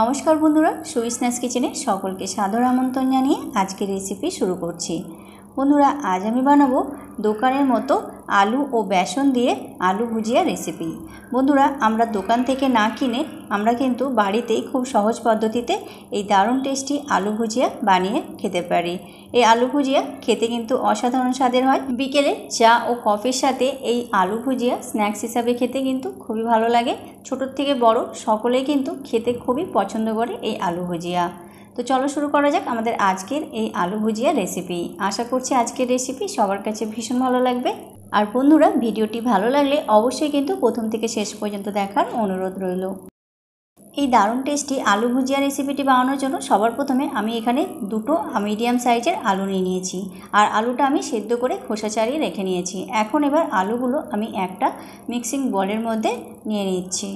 নমস্কার বন্ধুরা সুইসনাস কিচেনে সকলকে সাদর আমন্ত্রণ জানিয়ে আজকের রেসিপি শুরু করছি বন্ধুরা আজ আমি বানাবো দোকানের মতো আলু ও বেসন দিয়ে আলু ভুজিয়া রেসিপি বন্ধুরা আমরা দোকান থেকে না কিনে আমরা কিন্তু বাড়িতেই খুব সহজ পদ্ধতিতে এই দারুণ টেস্টি আলু ভুজিয়া বানিয়ে খেতে পারি এই আলু ভুজিয়া খেতে কিন্তু অসাধারণ স্বাদের হয় বিকেলে চা ও কফির সাথে এই আলু ভুজিয়া স্ন্যাক্স হিসাবে খেতে কিন্তু খুবই ভালো লাগে ছোটোর থেকে বড় সকলেই কিন্তু খেতে খুবই পছন্দ করে এই আলু ভুজিয়া তো চলো শুরু করা যাক আমাদের আজকের এই আলু ভুজিয়া রেসিপি আশা করছি আজকের রেসিপি সবার কাছে ভীষণ ভালো লাগবে আর বন্ধুরা ভিডিওটি ভালো লাগলে অবশ্যই কিন্তু প্রথম থেকে শেষ পর্যন্ত দেখার অনুরোধ রইল এই দারুণ টেস্টি আলু ভুজিয়া রেসিপিটি বানানোর জন্য সবার প্রথমে আমি এখানে দুটো মিডিয়াম সাইজের আলু নিয়ে নিয়েছি আর আলুটা আমি সেদ্ধ করে খোসা ছাড়িয়ে রেখে নিয়েছি এখন এবার আলুগুলো আমি একটা মিক্সিং বলের মধ্যে নিয়ে নিচ্ছি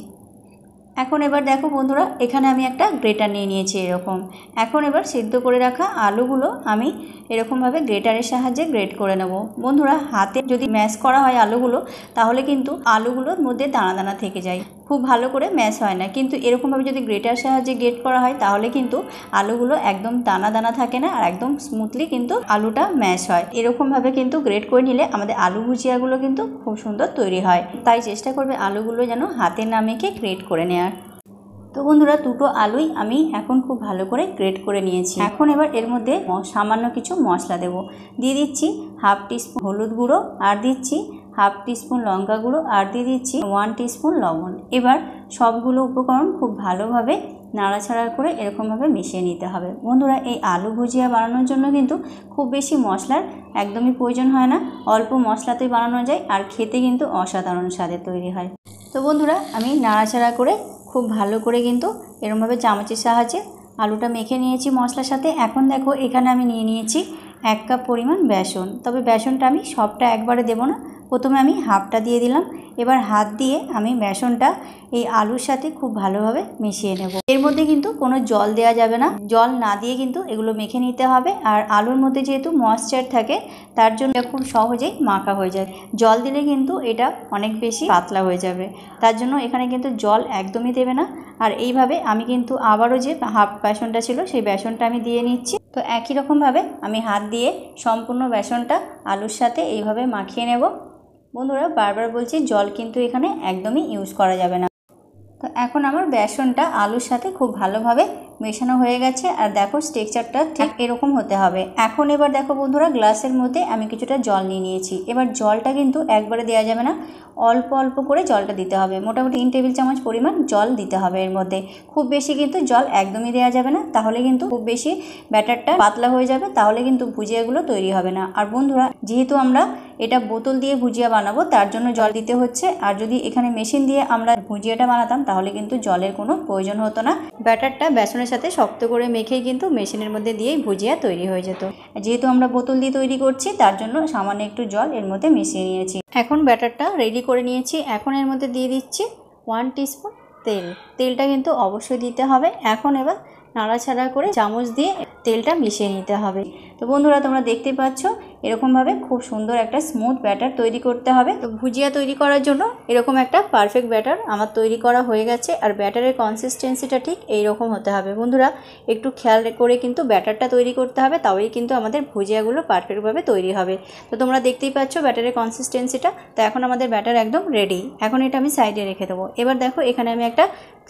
এখন এবার দেখো বন্ধুরা এখানে আমি একটা গ্রেটার নিয়ে নিয়েছি এরকম এখন এবার সিদ্ধ করে রাখা আলুগুলো আমি এরকমভাবে গ্রেটারের সাহায্যে গ্রেট করে নেব বন্ধুরা হাতে যদি ম্যাশ করা হয় আলুগুলো তাহলে কিন্তু আলুগুলোর মধ্যে দানা দানা থেকে যায় খুব ভালো করে ম্যাশ হয় না কিন্তু এরকমভাবে যদি গ্রেটার সাহায্যে গ্রেট করা হয় তাহলে কিন্তু আলুগুলো একদম দানা দানা থাকে না আর একদম স্মুথলি কিন্তু আলুটা ম্যাশ হয় এরকমভাবে কিন্তু গ্রেট করে নিলে আমাদের আলু ভুজিয়াগুলো কিন্তু খুব সুন্দর তৈরি হয় তাই চেষ্টা করবে আলুগুলো যেন হাতে না মেখে গ্রেট করে নেওয়ার তো বন্ধুরা দুটো আলুই আমি এখন খুব ভালো করে গ্রেট করে নিয়েছি এখন এবার এর মধ্যে সামান্য কিছু মশলা দেব দিয়ে দিচ্ছি হাফ টিস্পুন হলুদ গুঁড়ো আর দিচ্ছি হাফ টিস্পুন লঙ্কা গুঁড়ো আর দিয়ে দিচ্ছি ওয়ান টিস্পুন লবণ এবার সবগুলো উপকরণ খুব ভালোভাবে নাড়াছাড়া করে এরকমভাবে মিশিয়ে নিতে হবে বন্ধুরা এই আলু ভুজিয়া বানানোর জন্য কিন্তু খুব বেশি মশলার একদমই প্রয়োজন হয় না অল্প মশলাতেই বানানো যায় আর খেতে কিন্তু অসাধারণ স্বাদে তৈরি হয় তো বন্ধুরা আমি নাড়াচাড়া করে খুব ভালো করে কিন্তু এরমভাবে চামচের সাহায্যে আলুটা মেখে নিয়েছি মশলার সাথে এখন দেখো এখানে আমি নিয়ে নিয়েছি এক কাপ পরিমাণ বেসন তবে বেসনটা আমি সবটা একবারে দেবো না প্রথমে আমি হাফটা দিয়ে দিলাম এবার হাত দিয়ে আমি বেসনটা এই আলুর সাথে খুব ভালোভাবে মিশিয়ে নেব এর মধ্যে কিন্তু কোনো জল দেওয়া যাবে না জল না দিয়ে কিন্তু এগুলো মেখে নিতে হবে আর আলুর মধ্যে যেহেতু ময়শ্চার থাকে তার জন্য খুব সহজেই মাখা হয়ে যায় জল দিলে কিন্তু এটা অনেক বেশি পাতলা হয়ে যাবে তার জন্য এখানে কিন্তু জল একদমই দেবে না আর এইভাবে আমি কিন্তু আবারও যে হাফ বেসনটা ছিল সেই বেসনটা আমি দিয়ে নিচ্ছি তো একই রকমভাবে আমি হাত দিয়ে সম্পূর্ণ বেসনটা আলুর সাথে এইভাবে মাখিয়ে নেব বন্ধুরা বারবার বলছি জল কিন্তু এখানে একদমই ইউজ করা যাবে না তো এখন আমার বেসনটা আলুর সাথে খুব ভালোভাবে মেশানো হয়ে গেছে আর দেখো স্ট্রেকচারটা ঠিক এরকম হতে হবে এখন এবার দেখো বন্ধুরা গ্লাসের মধ্যে আমি কিছুটা জল নিয়ে নিয়েছি এবার জলটা কিন্তু একবারে দেওয়া যাবে না অল্প অল্প করে জলটা দিতে হবে মোটামুটি তিন টেবিল চামচ পরিমাণ জল দিতে হবে এর মধ্যে খুব বেশি কিন্তু জল একদমই দেওয়া যাবে না তাহলে কিন্তু খুব বেশি ব্যাটারটা পাতলা হয়ে যাবে তাহলে কিন্তু ভুজিয়াগুলো তৈরি হবে না আর বন্ধুরা যেহেতু আমরা এটা বোতল দিয়ে ভুজিয়া বানাবো তার জন্য জল দিতে হচ্ছে আর যদি এখানে মেশিন দিয়ে আমরা ভুজিয়াটা বানাতাম তাহলে কিন্তু জলের কোনো প্রয়োজন হতো না ব্যাটারটা বেসনের সাথে শক্ত করে মেখেই কিন্তু মেশিনের মধ্যে দিয়েই ভুজিয়া তৈরি হয়ে যেত যেহেতু আমরা বোতল দিয়ে তৈরি করছি তার জন্য সামান্য একটু জল এর মধ্যে মিশিয়ে নিয়েছি এখন ব্যাটারটা রেডি করে নিয়েছি এখন এর মধ্যে দিয়ে দিচ্ছি ওয়ান টিস্পুন তেল তেলটা কিন্তু অবশ্যই দিতে হবে এখন এবার নাড়াছাড়া করে চামচ দিয়ে তেলটা মিশিয়ে নিতে হবে তো বন্ধুরা তোমরা দেখতে পাচ্ছ এরকমভাবে খুব সুন্দর একটা স্মুথ ব্যাটার তৈরি করতে হবে তো ভুজিয়া তৈরি করার জন্য এরকম একটা পারফেক্ট ব্যাটার আমার তৈরি করা হয়ে গেছে আর ব্যাটারের কনসিস্টেন্সিটা ঠিক এই রকম হতে হবে বন্ধুরা একটু খেয়াল করে কিন্তু ব্যাটারটা তৈরি করতে হবে তাওই কিন্তু আমাদের ভুজিয়াগুলো পারফেক্টভাবে তৈরি হবে তো তোমরা দেখতেই পাচ্ছ ব্যাটারের কনসিস্টেন্সিটা তো এখন আমাদের ব্যাটার একদম রেডি এখন এটা আমি সাইডে রেখে দেবো এবার দেখো এখানে আমি একটা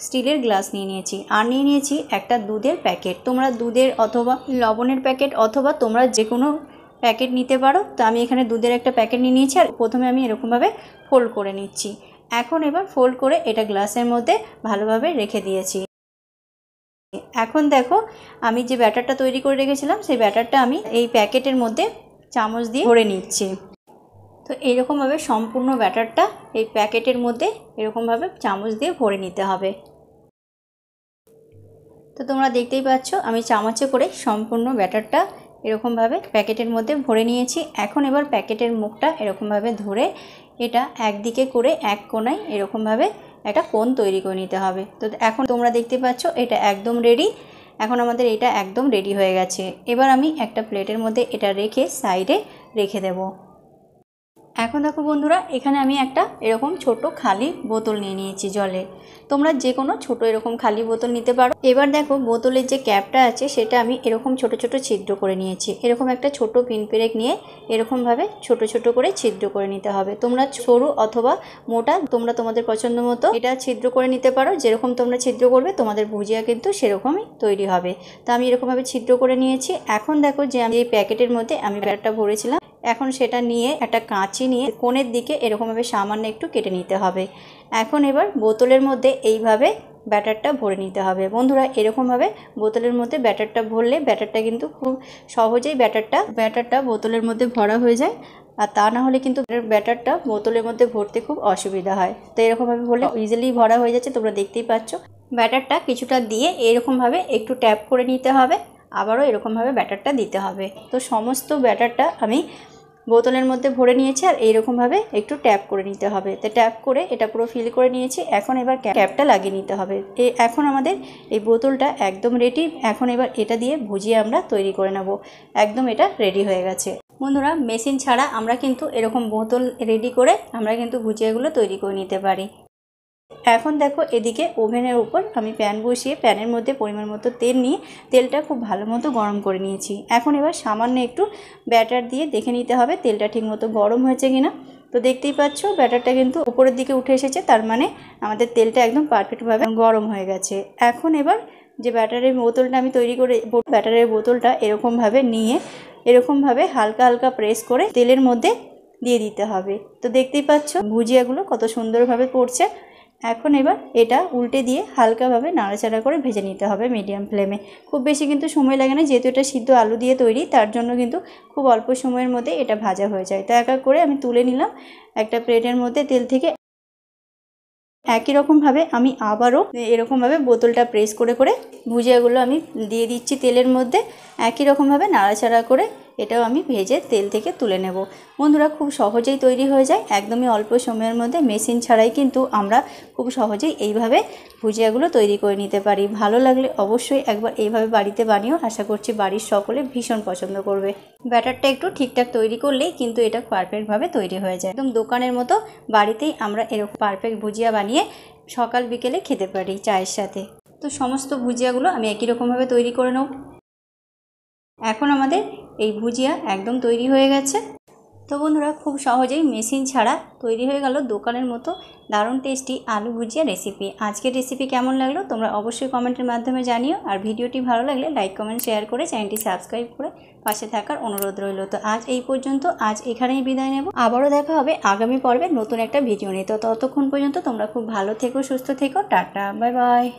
স্টিলের গ্লাস নিয়ে নিয়েছি আর নিয়ে নিয়েছি একটা দুধের প্যাকেট তোমরা দুধের অথবা লবণের প্যাকেট অথবা তোমরা যে কোনো প্যাকেট নিতে পারো তো আমি এখানে দুধের একটা প্যাকেট নিয়ে নিয়েছি আর প্রথমে আমি এরকমভাবে ফোল্ড করে নিচ্ছি এখন এবার ফোল্ড করে এটা গ্লাসের মধ্যে ভালোভাবে রেখে দিয়েছি এখন দেখো আমি যে ব্যাটারটা তৈরি করে রেখেছিলাম সেই ব্যাটারটা আমি এই প্যাকেটের মধ্যে চামচ দিয়ে ভরে নিচ্ছি তো এইরকমভাবে সম্পূর্ণ ব্যাটারটা এই প্যাকেটের মধ্যে এরকমভাবে চামচ দিয়ে ভরে নিতে হবে তো তোমরা দেখতেই পাচ্ছ আমি চামচে করে সম্পূর্ণ ব্যাটারটা এরকমভাবে প্যাকেটের মধ্যে ভরে নিয়েছি এখন এবার প্যাকেটের মুখটা এরকমভাবে ধরে এটা একদিকে করে এক কোনায় এরকমভাবে একটা কোন তৈরি করে নিতে হবে তো এখন তোমরা দেখতে পাচ্ছ এটা একদম রেডি এখন আমাদের এটা একদম রেডি হয়ে গেছে এবার আমি একটা প্লেটের মধ্যে এটা রেখে সাইডে রেখে দেবো এখন দেখো বন্ধুরা এখানে আমি একটা এরকম ছোট খালি বোতল নিয়ে নিয়েছি জলে তোমরা যে কোনো ছোট এরকম খালি বোতল নিতে পারো এবার দেখো বোতলের যে ক্যাপটা আছে সেটা আমি এরকম ছোট ছোট ছিদ্র করে নিয়েছি এরকম একটা ছোট পিন পেরেক নিয়ে এরকমভাবে ছোট ছোট করে ছিদ্র করে নিতে হবে তোমরা সরু অথবা মোটা তোমরা তোমাদের পছন্দ মতো এটা ছিদ্র করে নিতে পারো যেরকম তোমরা ছিদ্র করবে তোমাদের ভুজিয়া কিন্তু সেরকমই তৈরি হবে তো আমি এরকমভাবে ছিদ্র করে নিয়েছি এখন দেখো যে আমি এই প্যাকেটের মধ্যে আমি ব্যাটটা ভরেছিলাম এখন সেটা নিয়ে একটা কাঁচি নিয়ে কোণের দিকে এরকমভাবে সামান্য একটু কেটে নিতে হবে এখন এবার বোতলের মধ্যে এইভাবে ব্যাটারটা ভরে নিতে হবে বন্ধুরা এরকমভাবে বোতলের মধ্যে ব্যাটারটা ভরলে ব্যাটারটা কিন্তু খুব সহজেই ব্যাটারটা ব্যাটারটা বোতলের মধ্যে ভরা হয়ে যায় আর তা না হলে কিন্তু ব্যাটারটা বোতলের মধ্যে ভরতে খুব অসুবিধা হয় তো এরকমভাবে ভরলে ইজিলি হ্যাঁ। ভরা হয়ে যাচ্ছে তোমরা দেখতেই পাচ্ছ ব্যাটারটা কিছুটা দিয়ে এরকমভাবে একটু ট্যাপ করে নিতে হবে আবারও এরকমভাবে ব্যাটারটা দিতে হবে তো সমস্ত ব্যাটারটা আমি বোতলের মধ্যে ভরে নিয়েছি আর এইরকমভাবে একটু ট্যাপ করে নিতে হবে তো ট্যাপ করে এটা পুরো ফিল করে নিয়েছি এখন এবার ক্যাপটা লাগিয়ে নিতে হবে এ এখন আমাদের এই বোতলটা একদম রেডি এখন এবার এটা দিয়ে ভুজিয়ে আমরা তৈরি করে নেব একদম এটা রেডি হয়ে গেছে বন্ধুরা মেশিন ছাড়া আমরা কিন্তু এরকম বোতল রেডি করে আমরা কিন্তু ভুজিয়াগুলো তৈরি করে নিতে পারি এখন দেখো এদিকে ওভেনের উপর আমি প্যান বসিয়ে প্যানের মধ্যে পরিমাণ মতো তেল নিয়ে তেলটা খুব ভালো মতো গরম করে নিয়েছি এখন এবার সামান্য একটু ব্যাটার দিয়ে দেখে নিতে হবে তেলটা ঠিকমতো গরম হয়েছে কিনা তো দেখতেই পাচ্ছ ব্যাটারটা কিন্তু উপরের দিকে উঠে এসেছে তার মানে আমাদের তেলটা একদম পারফেক্টভাবে গরম হয়ে গেছে এখন এবার যে ব্যাটারের বোতলটা আমি তৈরি করে ব্যাটারের বোতলটা এরকমভাবে নিয়ে এরকমভাবে হালকা হালকা প্রেস করে তেলের মধ্যে দিয়ে দিতে হবে তো দেখতেই পাচ্ছ ভুজিয়াগুলো কত সুন্দরভাবে পড়ছে এখন এবার এটা উল্টে দিয়ে হালকাভাবে নাড়াচাড়া করে ভেজে নিতে হবে মিডিয়াম ফ্লেমে খুব বেশি কিন্তু সময় লাগে না যেহেতু এটা সিদ্ধ আলু দিয়ে তৈরি তার জন্য কিন্তু খুব অল্প সময়ের মধ্যে এটা ভাজা হয়ে যায় তো এক এক করে আমি তুলে নিলাম একটা প্লেটের মধ্যে তেল থেকে একই রকমভাবে আমি আবারও এরকমভাবে বোতলটা প্রেস করে করে ভুজিয়াগুলো আমি দিয়ে দিচ্ছি তেলের মধ্যে একই রকমভাবে নাড়াচাড়া করে এটাও আমি ভেজে তেল থেকে তুলে নেব বন্ধুরা খুব সহজেই তৈরি হয়ে যায় একদমই অল্প সময়ের মধ্যে মেশিন ছাড়াই কিন্তু আমরা খুব সহজেই এইভাবে ভুজিয়াগুলো তৈরি করে নিতে পারি ভালো লাগলে অবশ্যই একবার এইভাবে বাড়িতে বানিয়েও আশা করছি বাড়ির সকলে ভীষণ পছন্দ করবে ব্যাটারটা একটু ঠিকঠাক তৈরি করলেই কিন্তু এটা পারফেক্টভাবে তৈরি হয়ে যায় একদম দোকানের মতো বাড়িতেই আমরা এরকম পারফেক্ট ভুজিয়া বানিয়ে সকাল বিকেলে খেতে পারি চায়ের সাথে তো সমস্ত ভুজিয়াগুলো আমি একই রকমভাবে তৈরি করে নেব এখন আমাদের এই ভুজিয়া একদম তৈরি হয়ে গেছে তো বন্ধুরা খুব সহজেই মেশিন ছাড়া তৈরি হয়ে গেল দোকানের মতো দারুণ টেস্টি আলু ভুজিয়া রেসিপি আজকের রেসিপি কেমন লাগলো তোমরা অবশ্যই কমেন্টের মাধ্যমে জানিও আর ভিডিওটি ভালো লাগলে লাইক কমেন্ট শেয়ার করে চ্যানেলটি সাবস্ক্রাইব করে পাশে থাকার অনুরোধ রইল তো আজ এই পর্যন্ত আজ এখানেই বিদায় নেব আবারও দেখা হবে আগামী পর্বে নতুন একটা ভিডিও নিয়ে তো ততক্ষণ পর্যন্ত তোমরা খুব ভালো থেকো সুস্থ থেকো টাটা বাই বাই